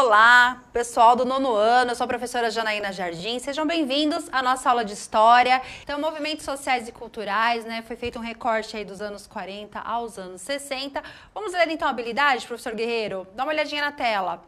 Olá, pessoal do nono ano, eu sou a professora Janaína Jardim. Sejam bem-vindos à nossa aula de história. Então, movimentos sociais e culturais, né? Foi feito um recorte aí dos anos 40 aos anos 60. Vamos ler então a habilidade, professor Guerreiro? Dá uma olhadinha na tela.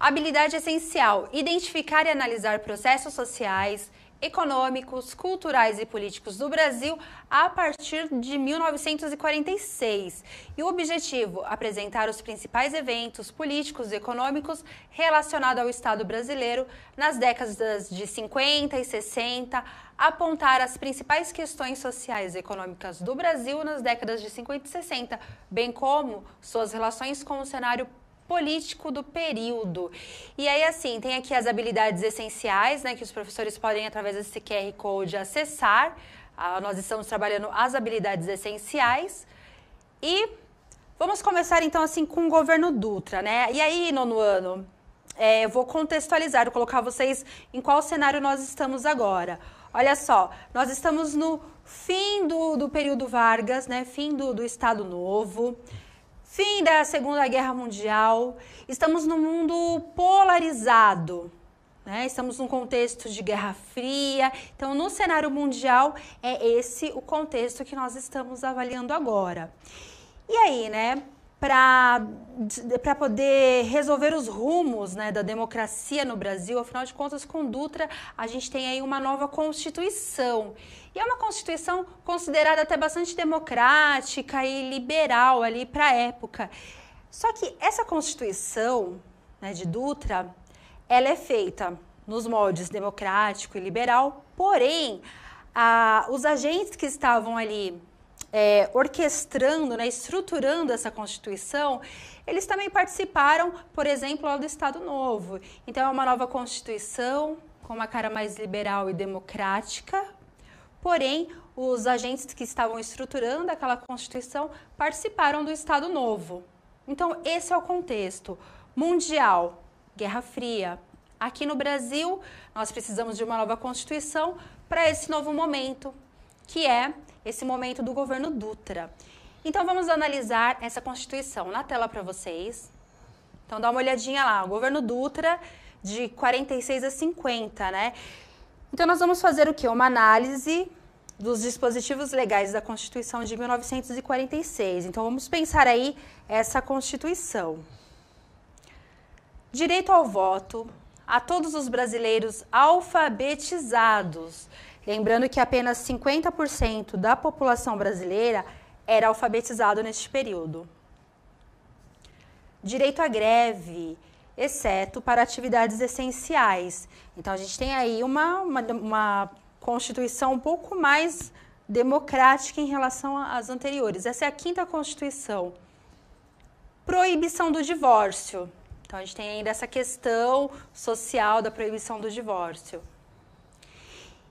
Habilidade essencial: identificar e analisar processos sociais, econômicos, culturais e políticos do Brasil a partir de 1946. E o objetivo: apresentar os principais eventos políticos e econômicos relacionados ao Estado brasileiro nas décadas de 50 e 60, apontar as principais questões sociais e econômicas do Brasil nas décadas de 50 e 60, bem como suas relações com o cenário político do período. E aí, assim, tem aqui as habilidades essenciais, né, que os professores podem, através desse QR Code, acessar. Ah, nós estamos trabalhando as habilidades essenciais. E vamos começar, então, assim, com o governo Dutra, né? E aí, nono ano, é, eu vou contextualizar, eu colocar vocês em qual cenário nós estamos agora. Olha só, nós estamos no fim do, do período Vargas, né? Fim do, do Estado Novo. Fim da Segunda Guerra Mundial. Estamos num mundo polarizado. Né? Estamos num contexto de Guerra Fria. Então, no cenário mundial, é esse o contexto que nós estamos avaliando agora. E aí, né? para poder resolver os rumos né, da democracia no Brasil. Afinal de contas, com Dutra, a gente tem aí uma nova Constituição. E é uma Constituição considerada até bastante democrática e liberal ali para a época. Só que essa Constituição né, de Dutra, ela é feita nos moldes democrático e liberal, porém, a, os agentes que estavam ali é, orquestrando, né, estruturando essa Constituição, eles também participaram, por exemplo, do Estado Novo. Então, é uma nova Constituição com uma cara mais liberal e democrática, porém, os agentes que estavam estruturando aquela Constituição participaram do Estado Novo. Então, esse é o contexto mundial, Guerra Fria. Aqui no Brasil, nós precisamos de uma nova Constituição para esse novo momento, que é esse momento do governo Dutra. Então vamos analisar essa Constituição na tela para vocês. Então dá uma olhadinha lá, o governo Dutra de 46 a 50, né? Então nós vamos fazer o que? Uma análise dos dispositivos legais da Constituição de 1946. Então vamos pensar aí essa Constituição. Direito ao voto a todos os brasileiros alfabetizados. Lembrando que apenas 50% da população brasileira era alfabetizado neste período. Direito à greve, exceto para atividades essenciais. Então, a gente tem aí uma, uma, uma Constituição um pouco mais democrática em relação às anteriores. Essa é a quinta Constituição. Proibição do divórcio. Então, a gente tem ainda essa questão social da proibição do divórcio.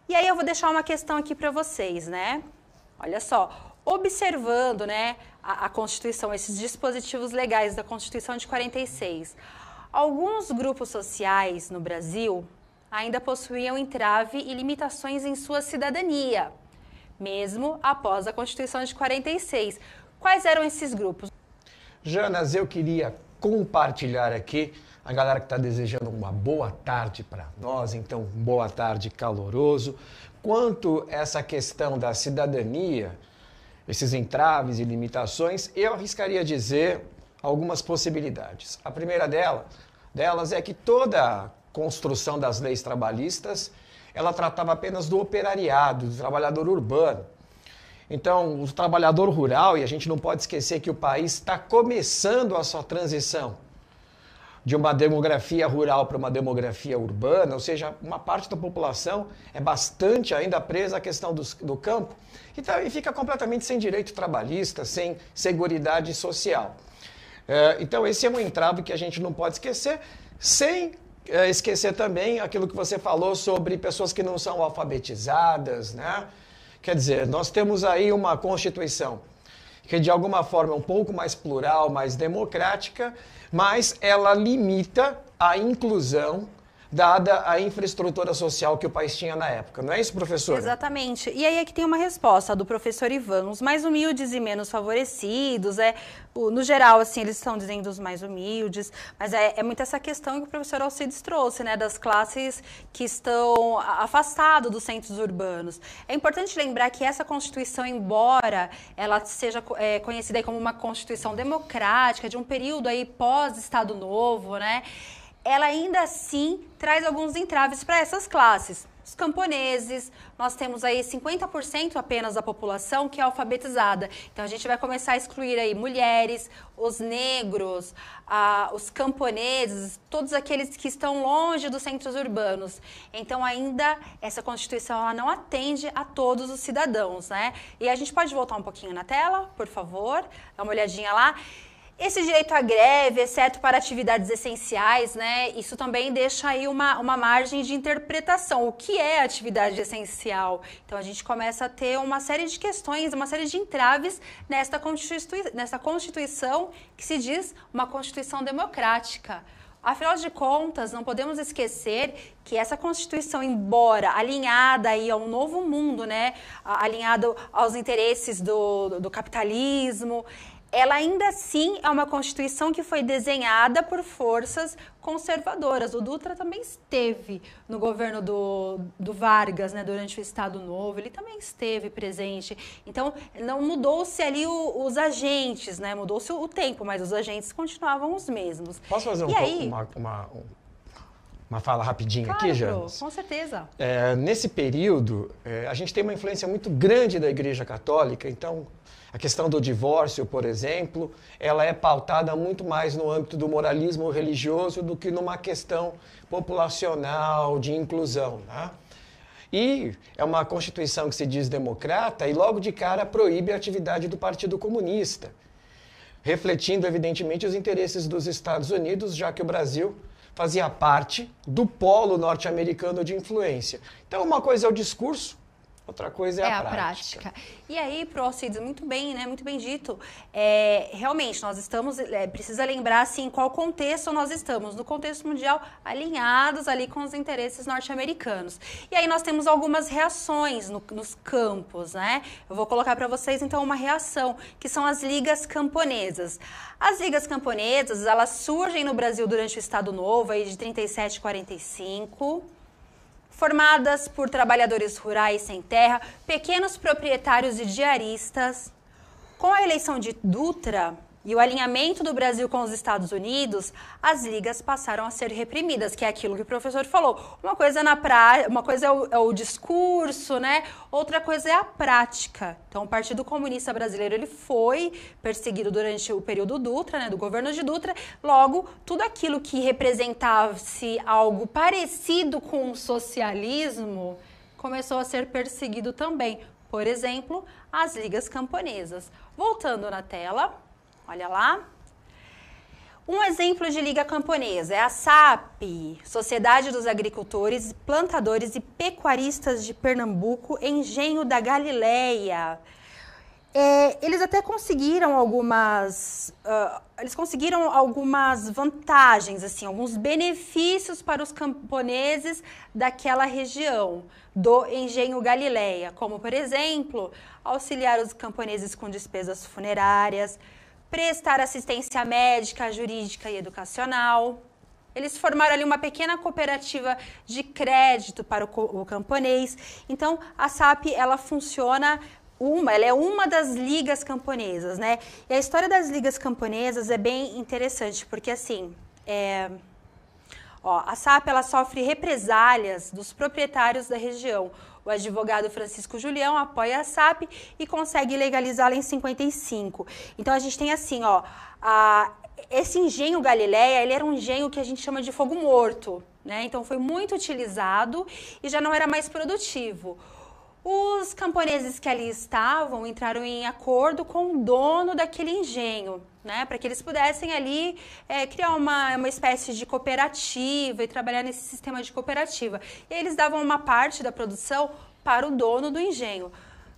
E aí eu vou deixar uma questão aqui para vocês, né? Olha só, observando, né, a, a Constituição, esses dispositivos legais da Constituição de 46, alguns grupos sociais no Brasil ainda possuíam entrave e limitações em sua cidadania, mesmo após a Constituição de 46. Quais eram esses grupos? Janas, eu queria compartilhar aqui a galera que está desejando uma boa tarde para nós, então boa tarde caloroso. Quanto essa questão da cidadania, esses entraves e limitações, eu arriscaria dizer algumas possibilidades. A primeira dela, delas é que toda a construção das leis trabalhistas, ela tratava apenas do operariado, do trabalhador urbano. Então, o trabalhador rural, e a gente não pode esquecer que o país está começando a sua transição de uma demografia rural para uma demografia urbana, ou seja, uma parte da população é bastante ainda presa à questão do, do campo e, tá, e fica completamente sem direito trabalhista, sem segurança social. É, então, esse é um entrave que a gente não pode esquecer, sem é, esquecer também aquilo que você falou sobre pessoas que não são alfabetizadas, né? Quer dizer, nós temos aí uma Constituição que de alguma forma é um pouco mais plural, mais democrática, mas ela limita a inclusão dada a infraestrutura social que o país tinha na época. Não é isso, professor? Exatamente. E aí é que tem uma resposta do professor Ivan. Os mais humildes e menos favorecidos, é, no geral, assim, eles estão dizendo os mais humildes, mas é, é muito essa questão que o professor Alcides trouxe, né, das classes que estão afastadas dos centros urbanos. É importante lembrar que essa Constituição, embora ela seja é, conhecida como uma Constituição democrática, de um período aí pós-Estado Novo, né, ela ainda assim traz alguns entraves para essas classes. Os camponeses, nós temos aí 50% apenas da população que é alfabetizada. Então a gente vai começar a excluir aí mulheres, os negros, ah, os camponeses, todos aqueles que estão longe dos centros urbanos. Então ainda essa Constituição ela não atende a todos os cidadãos, né? E a gente pode voltar um pouquinho na tela, por favor, dá uma olhadinha lá. Esse direito à greve, exceto para atividades essenciais, né? Isso também deixa aí uma, uma margem de interpretação. O que é atividade essencial? Então a gente começa a ter uma série de questões, uma série de entraves nesta, constitui nesta Constituição que se diz uma Constituição democrática. Afinal de contas, não podemos esquecer que essa Constituição, embora alinhada aí ao novo mundo, né, alinhado aos interesses do, do capitalismo, ela ainda assim é uma Constituição que foi desenhada por forças conservadoras. O Dutra também esteve no governo do, do Vargas, né, durante o Estado Novo, ele também esteve presente. Então, não mudou-se ali o, os agentes, né, mudou-se o tempo, mas os agentes continuavam os mesmos. Posso fazer um, aí, uma, uma, uma, fala rapidinha claro, aqui, Janos? com certeza. É, nesse período, é, a gente tem uma influência muito grande da Igreja Católica, então... A questão do divórcio, por exemplo, ela é pautada muito mais no âmbito do moralismo religioso do que numa questão populacional de inclusão. Né? E é uma constituição que se diz democrata e logo de cara proíbe a atividade do Partido Comunista, refletindo evidentemente os interesses dos Estados Unidos, já que o Brasil fazia parte do polo norte-americano de influência. Então, uma coisa é o discurso, Outra coisa é, é a, prática. prática. E aí, pro muito bem, né? Muito bem dito. É, realmente, nós estamos, é, precisa lembrar, assim, qual contexto nós estamos. No contexto mundial, alinhados ali com os interesses norte-americanos. E aí nós temos algumas reações no, nos campos, né? Eu vou colocar para vocês, então, uma reação, que são as ligas camponesas. As ligas camponesas, elas surgem no Brasil durante o Estado Novo, aí de 37 a 45 formadas por trabalhadores rurais sem terra, pequenos proprietários e diaristas. Com a eleição de Dutra, e o alinhamento do Brasil com os Estados Unidos, as ligas passaram a ser reprimidas, que é aquilo que o professor falou. Uma coisa é na pra... uma coisa é o, é o discurso, né? Outra coisa é a prática. Então, o Partido Comunista Brasileiro ele foi perseguido durante o período Dutra, né, do governo de Dutra. Logo, tudo aquilo que representasse algo parecido com o socialismo começou a ser perseguido também. Por exemplo, as ligas camponesas. Voltando na tela, Olha lá. Um exemplo de liga camponesa é a SAP, Sociedade dos Agricultores, Plantadores e Pecuaristas de Pernambuco, Engenho da Galileia. É, eles até conseguiram algumas, uh, eles conseguiram algumas vantagens, assim, alguns benefícios para os camponeses daquela região do Engenho Galileia, como por exemplo auxiliar os camponeses com despesas funerárias, prestar assistência médica, jurídica e educacional. Eles formaram ali uma pequena cooperativa de crédito para o, o camponês. Então, a SAP ela funciona uma, ela é uma das ligas camponesas, né? E a história das ligas camponesas é bem interessante, porque assim, é, ó, a SAP ela sofre represálias dos proprietários da região. O advogado Francisco Julião apoia a SAP e consegue legalizá-la em 55. Então a gente tem assim, ó, a, esse engenho Galileia, ele era um engenho que a gente chama de fogo morto, né? Então foi muito utilizado e já não era mais produtivo. Os camponeses que ali estavam entraram em acordo com o dono daquele engenho, né, para que eles pudessem ali é, criar uma, uma espécie de cooperativa e trabalhar nesse sistema de cooperativa. E eles davam uma parte da produção para o dono do engenho.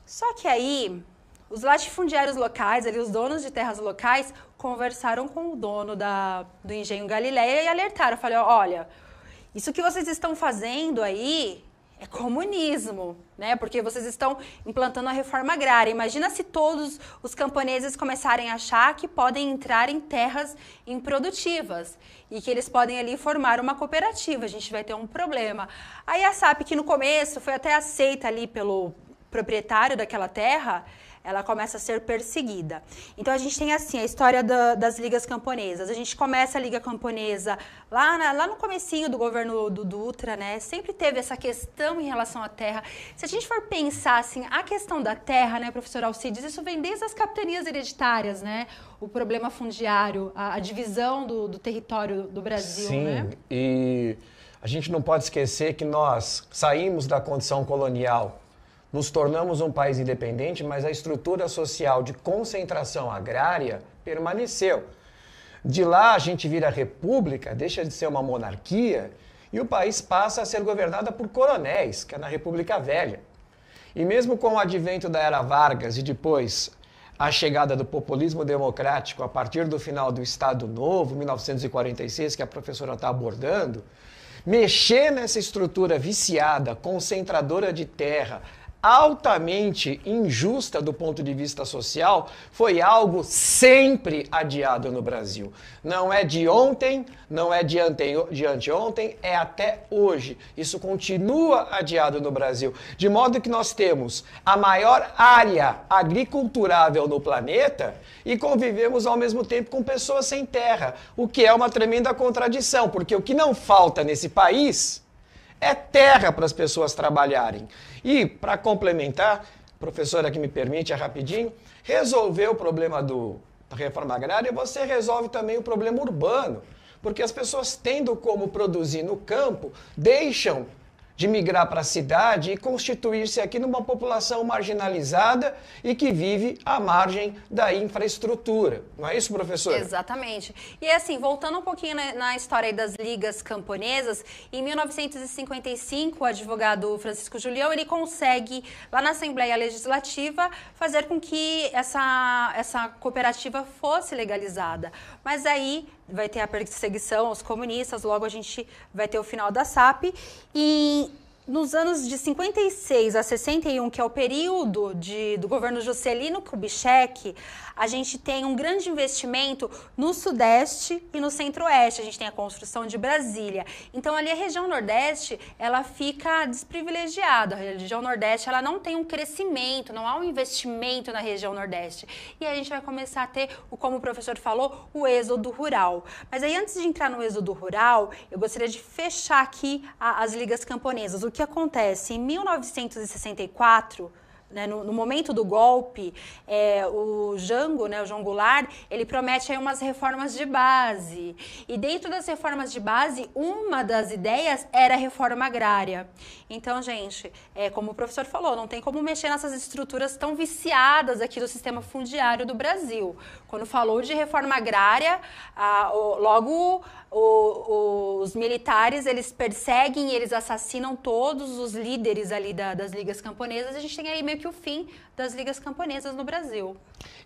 Só que aí os latifundiários locais, ali os donos de terras locais, conversaram com o dono da, do engenho Galileia e alertaram, falaram, olha, isso que vocês estão fazendo aí é comunismo, né? Porque vocês estão implantando a reforma agrária. Imagina se todos os camponeses começarem a achar que podem entrar em terras improdutivas e que eles podem ali formar uma cooperativa. A gente vai ter um problema. Aí a SAP, que no começo foi até aceita ali pelo proprietário daquela terra, ela começa a ser perseguida. Então a gente tem assim a história da, das ligas camponesas. A gente começa a liga camponesa lá, na, lá no comecinho do governo do Dutra, né? Sempre teve essa questão em relação à terra. Se a gente for pensar assim, a questão da terra, né, professor Alcides, isso vem desde as capitanias hereditárias, né? O problema fundiário, a, a divisão do, do, território do Brasil, Sim, né? e a gente não pode esquecer que nós saímos da condição colonial nos tornamos um país independente, mas a estrutura social de concentração agrária permaneceu. De lá a gente vira república, deixa de ser uma monarquia, e o país passa a ser governado por coronéis, que é na República Velha. E mesmo com o advento da era Vargas e depois a chegada do populismo democrático a partir do final do Estado Novo, 1946, que a professora está abordando, mexer nessa estrutura viciada, concentradora de terra, altamente injusta do ponto de vista social foi algo sempre adiado no Brasil. Não é de ontem, não é de, anteontem, é até hoje. Isso continua adiado no Brasil. De modo que nós temos a maior área agriculturável no planeta e convivemos ao mesmo tempo com pessoas sem terra, o que é uma tremenda contradição, porque o que não falta nesse país é terra para as pessoas trabalharem. E, para complementar, professora que me permite, é rapidinho, resolver o problema do, da reforma agrária, você resolve também o problema urbano. Porque as pessoas tendo como produzir no campo, deixam de migrar para a cidade e constituir-se aqui numa população marginalizada e que vive à margem da infraestrutura. Não é isso, professor? Exatamente. E é assim, voltando um pouquinho né, na, história das ligas camponesas, em 1955, o advogado Francisco Julião, ele consegue, lá na Assembleia Legislativa, fazer com que essa, essa cooperativa fosse legalizada. Mas aí vai ter a perseguição aos comunistas, logo a gente vai ter o final da SAP. E nos anos de 56 a 61, que é o período de, do governo Juscelino Kubitschek, a gente tem um grande investimento no Sudeste e no Centro-Oeste. A gente tem a construção de Brasília. Então, ali a região Nordeste, ela fica desprivilegiada. A região Nordeste, ela não tem um crescimento, não há um investimento na região Nordeste. E a gente vai começar a ter, como o professor falou, o êxodo rural. Mas aí, antes de entrar no êxodo rural, eu gostaria de fechar aqui a, as ligas camponesas. O que acontece? Em 1964, né, no, no, momento do golpe, é, o Jango, né, o João Goulart, ele promete aí umas reformas de base. E dentro das reformas de base, uma das ideias era a reforma agrária. Então, gente, é, como o professor falou, não tem como mexer nessas estruturas tão viciadas aqui do sistema fundiário do Brasil. Quando falou de reforma agrária, a, o, logo o, os militares eles perseguem, eles assassinam todos os líderes ali da, das ligas camponesas. A gente tem aí meio meio que o fim das ligas camponesas no Brasil.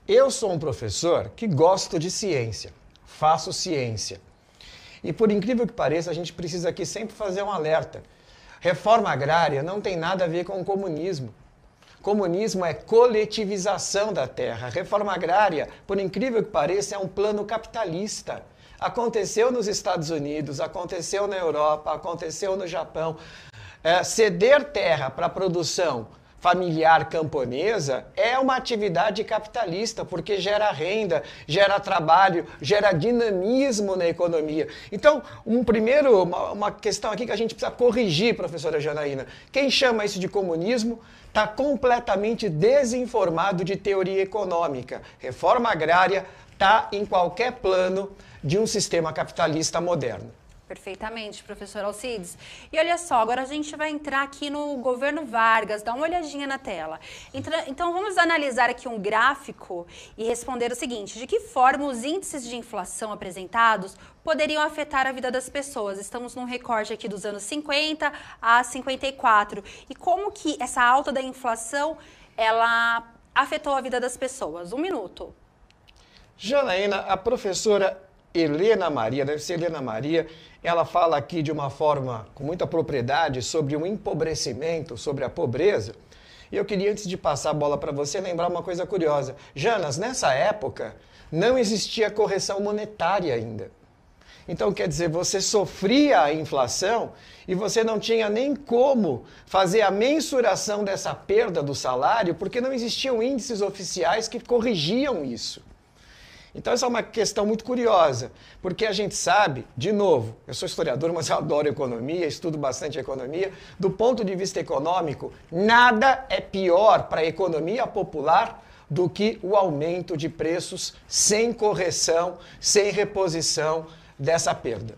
Eu sou um professor que gosto de ciência, faço ciência. E por incrível que pareça, a gente precisa aqui sempre fazer um alerta. Reforma agrária não tem nada a ver com o comunismo. Comunismo é coletivização da terra. Reforma agrária, por incrível que pareça, é um plano capitalista. Aconteceu nos Estados Unidos, aconteceu na Europa, aconteceu no Japão. É, ceder terra para produção familiar camponesa é uma atividade capitalista, porque gera renda, gera trabalho, gera dinamismo na economia. Então, um primeiro, uma, uma questão aqui que a gente precisa corrigir, professora Janaína. Quem chama isso de comunismo está completamente desinformado de teoria econômica. Reforma agrária está em qualquer plano de um sistema capitalista moderno. Perfeitamente, professor Alcides. E olha só, agora a gente vai entrar aqui no governo Vargas, dá uma olhadinha na tela. Então vamos analisar aqui um gráfico e responder o seguinte: de que forma os índices de inflação apresentados poderiam afetar a vida das pessoas. Estamos num recorte aqui dos anos 50 a 54. E como que essa alta da inflação ela afetou a vida das pessoas? Um minuto. Janaína, a professora Helena Maria, deve ser Helena Maria, ela fala aqui de uma forma com muita propriedade sobre o empobrecimento, sobre a pobreza. E eu queria, antes de passar a bola para você, lembrar uma coisa curiosa. Janas, nessa época, não existia correção monetária ainda. Então, quer dizer, você sofria a inflação e você não tinha nem como fazer a mensuração dessa perda do salário, porque não existiam índices oficiais que corrigiam isso. Então, essa é uma questão muito curiosa, porque a gente sabe, de novo, eu sou historiador, mas eu adoro economia, estudo bastante economia. Do ponto de vista econômico, nada é pior para a economia popular do que o aumento de preços sem correção, sem reposição dessa perda.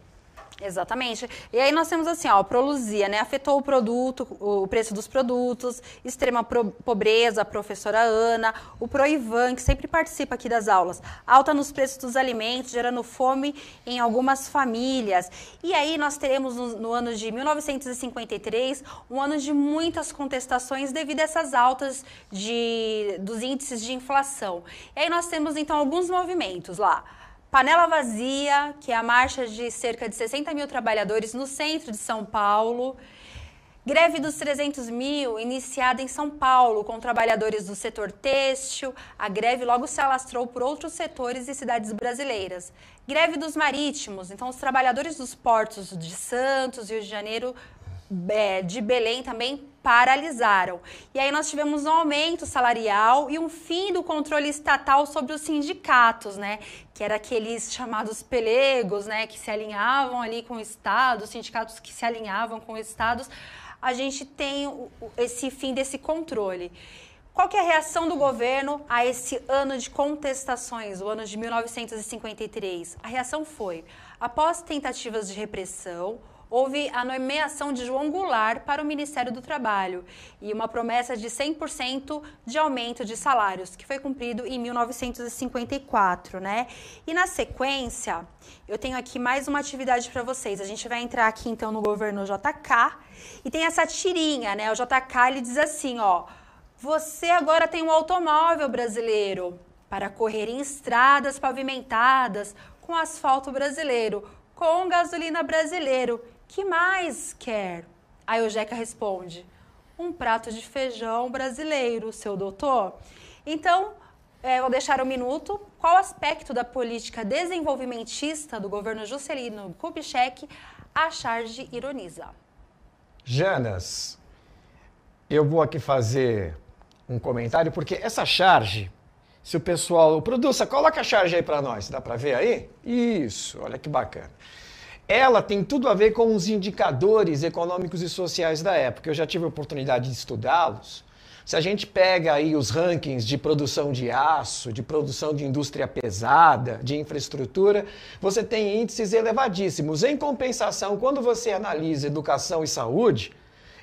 Exatamente. E aí nós temos assim, ó, prolusia, né? Afetou o produto, o preço dos produtos, extrema pro, pobreza, a professora Ana, o Proivan, que sempre participa aqui das aulas, alta nos preços dos alimentos, gerando fome em algumas famílias. E aí nós teremos no, no ano de 1953 um ano de muitas contestações devido a essas altas de, dos índices de inflação. E aí nós temos então alguns movimentos lá Panela Vazia, que é a marcha de cerca de 60 mil trabalhadores no centro de São Paulo. Greve dos 300 mil, iniciada em São Paulo, com trabalhadores do setor têxtil. A greve logo se alastrou por outros setores e cidades brasileiras. Greve dos marítimos, então os trabalhadores dos portos de Santos, Rio de Janeiro, de Belém também paralisaram. E aí nós tivemos um aumento salarial e um fim do controle estatal sobre os sindicatos, né? Que era aqueles chamados pelegos, né? Que se alinhavam ali com o Estado, sindicatos que se alinhavam com Estados. A gente tem esse fim desse controle. Qual que é a reação do governo a esse ano de contestações, o ano de 1953? A reação foi, após tentativas de repressão, houve a nomeação de João Goulart para o Ministério do Trabalho e uma promessa de 100% de aumento de salários, que foi cumprido em 1954, né? E na sequência, eu tenho aqui mais uma atividade para vocês. A gente vai entrar aqui então no governo JK e tem essa tirinha, né? O JK ele diz assim, ó: "Você agora tem um automóvel brasileiro para correr em estradas pavimentadas com asfalto brasileiro, com gasolina brasileiro que mais quer? A Eugeca responde: Um prato de feijão brasileiro, seu doutor. Então, é, vou deixar um minuto. Qual aspecto da política desenvolvimentista do governo Juscelino Kubitschek a charge ironiza? Janas, eu vou aqui fazer um comentário, porque essa charge, se o pessoal. Produça, coloca a charge aí para nós, dá para ver aí? Isso, olha que bacana ela tem tudo a ver com os indicadores econômicos e sociais da época. Eu já tive a oportunidade de estudá-los. Se a gente pega aí os rankings de produção de aço, de produção de indústria pesada, de infraestrutura, você tem índices elevadíssimos. Em compensação, quando você analisa educação e saúde,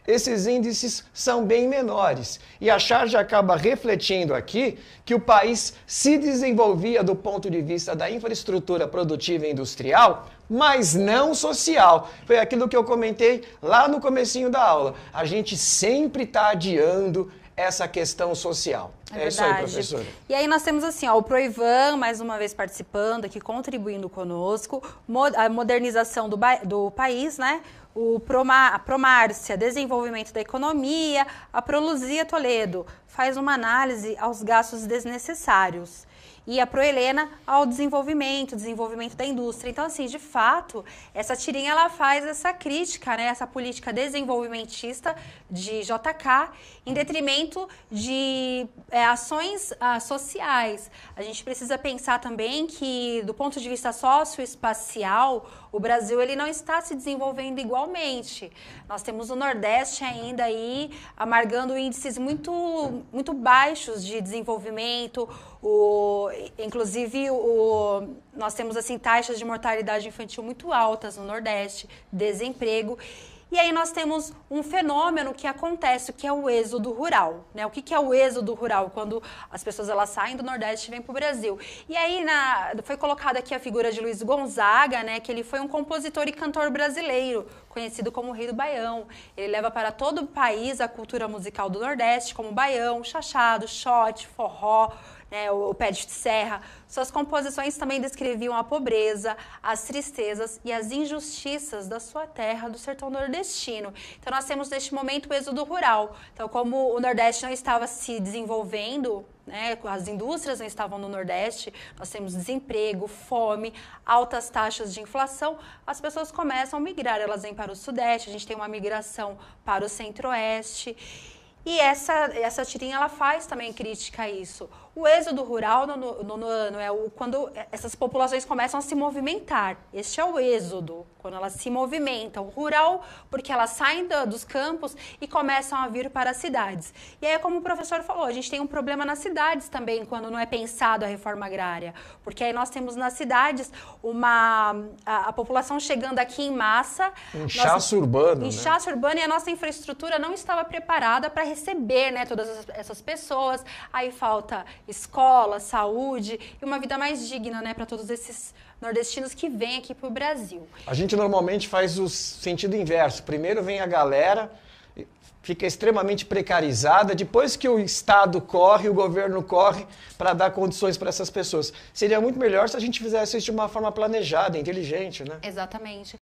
esses índices são bem menores. E a charge acaba refletindo aqui que o país se desenvolvia do ponto de vista da infraestrutura produtiva e industrial mas não social. Foi aquilo que eu comentei lá no comecinho da aula. A gente sempre está adiando essa questão social. É, é isso aí, professora. E aí nós temos assim, ó, o Proivan, mais uma vez participando aqui, contribuindo conosco, a modernização do, do país, né? O Promar a Promárcia, desenvolvimento da economia, a Proluzia Toledo, faz uma análise aos gastos desnecessários e a Proelena ao desenvolvimento, desenvolvimento da indústria. Então, assim, de fato, essa tirinha ela faz essa crítica, né, essa política desenvolvimentista de JK em detrimento de é, ações ah, sociais. A gente precisa pensar também que, do ponto de vista socioespacial, o Brasil ele não está se desenvolvendo igualmente. Nós temos o Nordeste ainda aí amargando índices muito, muito baixos de desenvolvimento. O, inclusive, o, nós temos assim taxas de mortalidade infantil muito altas no Nordeste, desemprego. E aí nós temos um fenômeno que acontece, que é o êxodo rural. Né? O que, que é o êxodo rural? Quando as pessoas elas saem do Nordeste e vêm para o Brasil. E aí na, foi colocada aqui a figura de Luiz Gonzaga, né? que ele foi um compositor e cantor brasileiro, conhecido como Rei do Baião. Ele leva para todo o país a cultura musical do Nordeste, como baião, chachado, shot, forró né, o, o Pé de Serra. Suas composições também descreviam a pobreza, as tristezas e as injustiças da sua terra, do sertão nordestino. Então, nós temos neste momento o êxodo rural. Então, como o Nordeste não estava se desenvolvendo, né, as indústrias não estavam no Nordeste, nós temos desemprego, fome, altas taxas de inflação, as pessoas começam a migrar, elas vêm para o Sudeste, a gente tem uma migração para o Centro-Oeste. E essa, essa tirinha ela faz também crítica a isso. O êxodo rural no, no, no, é o, quando essas populações começam a se movimentar. Este é o êxodo, quando elas se movimentam. rural, porque elas saem do, dos campos e começam a vir para as cidades. E aí, como o professor falou, a gente tem um problema nas cidades também, quando não é pensado a reforma agrária. Porque aí nós temos nas cidades uma, a, a população chegando aqui em massa. Um inchaço urbano. Né? Inchaço né? urbano e a nossa infraestrutura não estava preparada para receber né, todas essas pessoas. Aí falta escola, saúde e uma vida mais digna, né, para todos esses nordestinos que vêm aqui para o Brasil. A gente normalmente faz o sentido inverso. Primeiro vem a galera, fica extremamente precarizada, depois que o Estado corre, o governo corre para dar condições para essas pessoas. Seria muito melhor se a gente fizesse isso de uma forma planejada, inteligente, né? Exatamente.